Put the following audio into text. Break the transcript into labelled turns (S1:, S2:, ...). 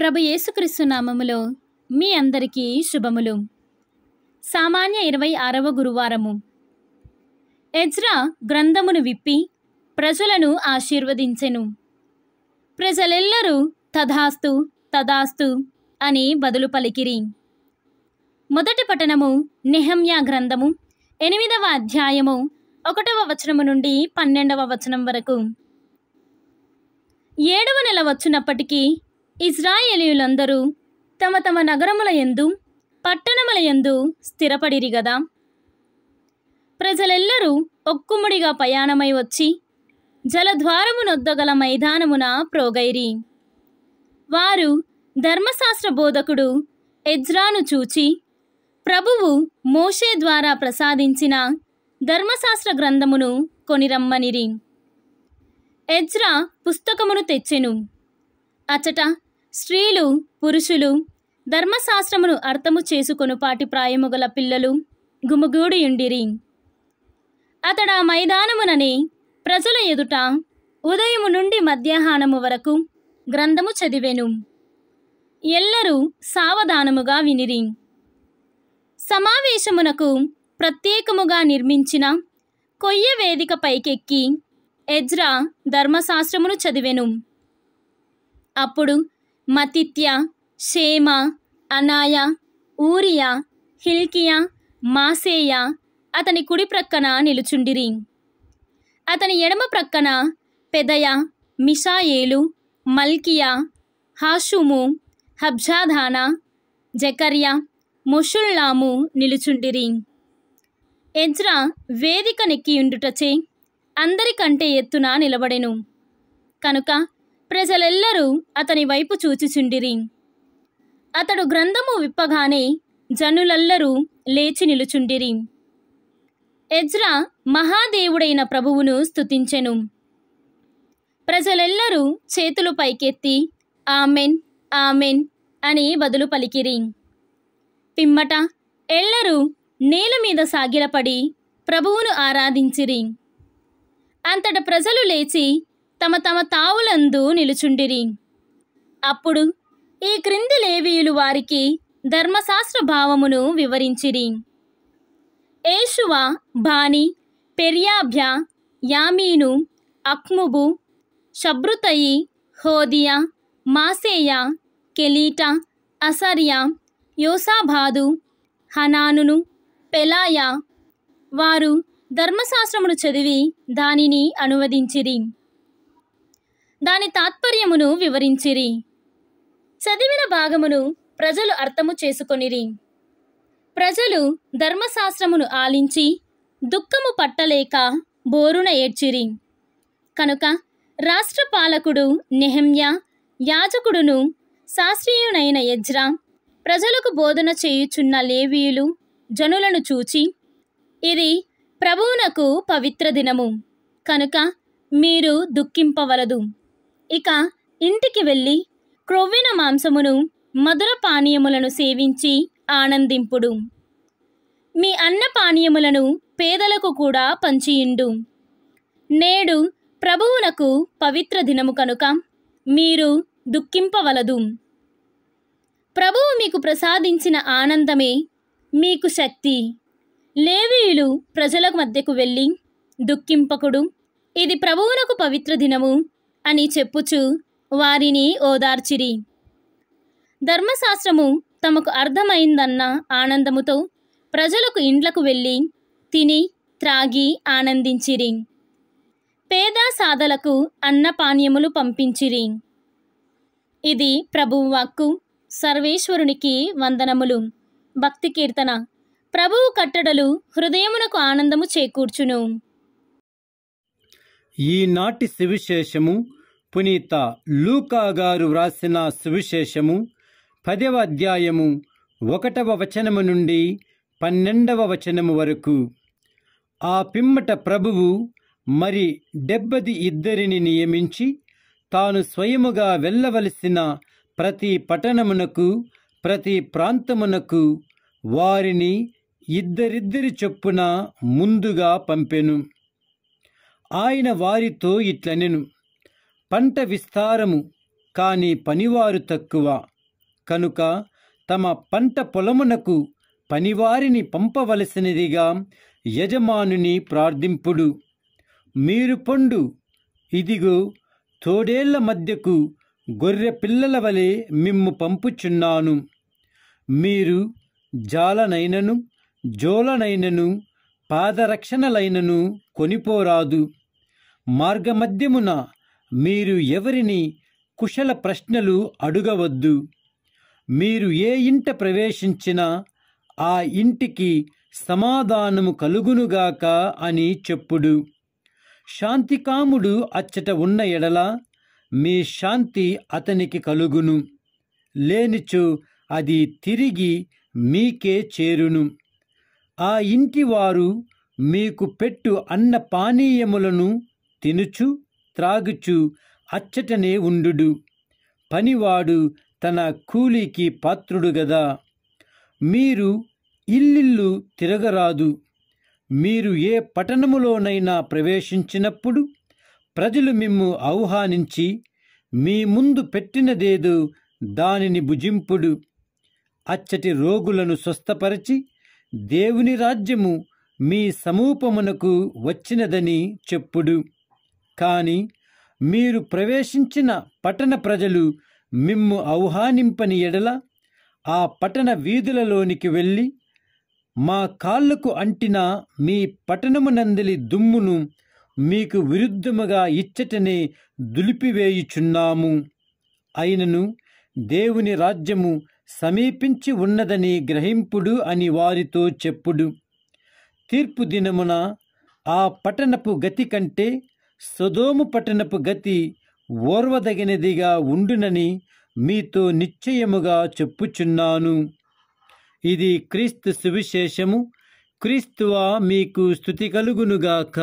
S1: ప్రభు యేసుక్రీస్తు నామములో మీ అందరికీ శుభములు సామాన్య ఇరవై ఆరవ గురువారము ఎజ్రా గ్రంథమును విప్పి ప్రజలను ఆశీర్వదించెను ప్రజలెల్లరూ తథాస్తు తదాస్తు అని బదులు పలికిరి మొదటి పఠనము నిహమ్యా గ్రంథము ఎనిమిదవ అధ్యాయము ఒకటవ వచనము నుండి పన్నెండవ వచనం వరకు ఏడవ నెల వచ్చినప్పటికీ ఇజ్రాయేలీయులందరూ తమ తమ నగరముల ఎందు పట్టణముల ఎందు స్థిరపడిరి గదా ప్రజలెల్లరూ ఒక్కుముడిగా ప్రయాణమై వచ్చి జలద్వారమునొద్దగల మైదానమున ప్రోగైరి వారు ధర్మశాస్త్ర బోధకుడు ఎజ్రాను చూచి ప్రభువు మోషే ద్వారా ప్రసాదించిన ధర్మశాస్త్ర గ్రంథమును కొనిరమ్మనిరి ఎజ్రా పుస్తకమును తెచ్చెను అచట స్త్రీలు పురుషులు ధర్మశాస్త్రమును అర్థము చేసుకొనుపాటి పాటి ప్రాయముగల పిల్లలు అతడు అతడ మైదానముననే ప్రజల ఎదుట ఉదయము నుండి మధ్యాహ్నము వరకు గ్రంథము చదివెను ఎల్లరూ సావధానముగా వినిరి సమావేశమునకు ప్రత్యేకముగా నిర్మించిన కొయ్య వేదిక పైకెక్కి ఎజ్రా ధర్మశాస్త్రమును చదివెను అప్పుడు మతిత్య సేమ అనాయ ఊరియా హిల్కియా మాసేయ అతని కుడి ప్రక్కన నిలుచుండిరి అతని ఎడమ ప్రక్కన పెదయ మిషాయేలు మల్కియా హాషుము హబ్జాధాన జకర్య ముషుల్లాము నిలుచుండిరి ఎజ్రా వేదిక నెక్కియుండుటచే అందరికంటే ఎత్తున నిలబడెను కనుక ప్రజలెల్లరూ అతని వైపు చూచిచుండిరి అతడు గ్రంథము విప్పగానే జనులెల్లరూ లేచి నిలుచుండిరి ఎజ్రా మహాదేవుడైన ప్రభువును స్థుతించెను ప్రజలెల్లరూ చేతులు పైకెత్తి ఆమెన్ ఆమెన్ అని బదులు పలికిరి పిమ్మట ఎల్లరూ నేల మీద సాగిలపడి ప్రభువును ఆరాధించిరి అంతట ప్రజలు లేచి తమ తమ తావులందు నిలుచుండిరి అప్పుడు ఈ క్రింది లేవీయులు వారికి ధర్మశాస్త్ర భావమును వివరించిరి ఏషువ బాని పెర్యాభ్య యామీను అక్ముబు షబ్రుతయి హోదియా మాసేయ కెలీటా అసర్యా యోసాభాదు హనానును పెలాయ వారు ధర్మశాస్త్రమును చదివి దానిని అనువదించిరి దాని తాత్పర్యమును వివరించిరి చదివిన భాగమును ప్రజలు అర్థము చేసుకొనిరి ప్రజలు ధర్మశాస్త్రమును ఆలించి దుఃఖము పట్టలేక బోరున ఏడ్చిరి కనుక రాష్ట్ర పాలకుడు నెహమ్య యాజకుడును శాస్త్రీయునైన యజ్రా ప్రజలకు బోధన చేయుచున్న లేవీయులు జనులను చూచి ఇది ప్రభువునకు పవిత్ర దినము కనుక మీరు దుఃఖింపవలదు ఇక ఇంటికి వెళ్ళి క్రొవ్విన మాంసమును మధుర పానీయములను సేవించి ఆనందింపుడు మీ అన్న పానీయములను పేదలకు కూడా పంచియుండు నేడు ప్రభువునకు పవిత్ర దినము కనుక మీరు దుఃఖింపవలదు ప్రభువు మీకు ప్రసాదించిన ఆనందమే మీకు శక్తి లేవీయులు ప్రజల మధ్యకు వెళ్ళి దుఃఖింపకుడు ఇది ప్రభువునకు పవిత్ర దినము అని చెప్పుచు వారిని ఓదార్చిరి ధర్మశాస్త్రము తమకు అర్థమైందన్న ఆనందముతో ప్రజలకు ఇండ్లకు వెళ్ళి తిని త్రాగి ఆనందించిరి పేద సాధలకు అన్నపానీయములు పంపించిరి ఇది ప్రభువాక్కు సర్వేశ్వరునికి వందనములు భక్తి కీర్తన ప్రభువు కట్టడలు హృదయమునకు ఆనందము చేకూర్చును
S2: ఈనాటి సువిశేషము పునీత లూకా గారు వ్రాసిన సువిశేషము పదవ అధ్యాయము ఒకటవ వచనము నుండి పన్నెండవ వచనము వరకు ఆ పిమ్మట ప్రభువు మరి డెబ్బది ఇద్దరిని నియమించి తాను స్వయముగా వెళ్ళవలసిన ప్రతి పట్టణమునకు ప్రతి ప్రాంతమునకు వారిని ఇద్దరిద్దరి చొప్పున ముందుగా పంపెను ఆయన వారితో ఇట్లనెను పంట విస్తారము కానీ పనివారు తక్కువ కనుక తమ పంట పొలమునకు పనివారిని పంపవలసినదిగా యజమానుని ప్రార్థింపుడు మీరు పండు ఇదిగో తోడేళ్ల మధ్యకు గొర్రె పిల్లల వలె మిమ్ము పంపుచున్నాను మీరు జాలనైనను జోలనైనను పాదరక్షణలైనను కొనిపోరాదు మార్గమధ్యమున మీరు ఎవరిని కుశల ప్రశ్నలు అడుగవద్దు మీరు ఏ ఇంట ప్రవేశించినా ఆ ఇంటికి సమాధానము కలుగునుగాక అని చెప్పుడు శాంతికాముడు అచ్చట ఉన్న ఎడల మీ శాంతి అతనికి కలుగును లేనిచో అది తిరిగి మీకే చేరును ఆ ఇంటి వారు మీకు పెట్టు అన్న పానీయములను తినుచు త్రాగుచు అచ్చటనే ఉండు పనివాడు తన కూలీకి పాత్రుడు గదా మీరు ఇల్లిల్లు తిరగరాదు మీరు ఏ పట్టణములోనైనా ప్రవేశించినప్పుడు ప్రజలు మిమ్ము ఆహ్వానించి మీ ముందు పెట్టినదేదో దానిని భుజింపుడు అచ్చటి రోగులను స్వస్థపరచి దేవుని రాజ్యము మీ సమూపమునకు వచ్చినదని చెప్పుడు కానీ మీరు ప్రవేశించిన పట్టణ ప్రజలు మిమ్ము ఆహ్వానింపని ఎడల ఆ పట్టణ వీధులలోనికి వెళ్ళి మా కాళ్లకు అంటిన మీ పట్టణమునందలి దుమ్మును మీకు విరుద్ధముగా ఇచ్చటనే దులిపివేయుచున్నాము అయినను దేవుని రాజ్యము సమీపించి ఉన్నదని గ్రహింపుడు అని వారితో చెప్పుడు తీర్పు దినమున ఆ పట్టణపు గతి కంటే సదోము పట్టణపు గతి ఓర్వదగినదిగా ఉండునని మీతో నిశ్చయముగా చెప్పుచున్నాను ఇది క్రీస్తు సువిశేషము క్రీస్తువా మీకు స్థుతి కలుగునుగాక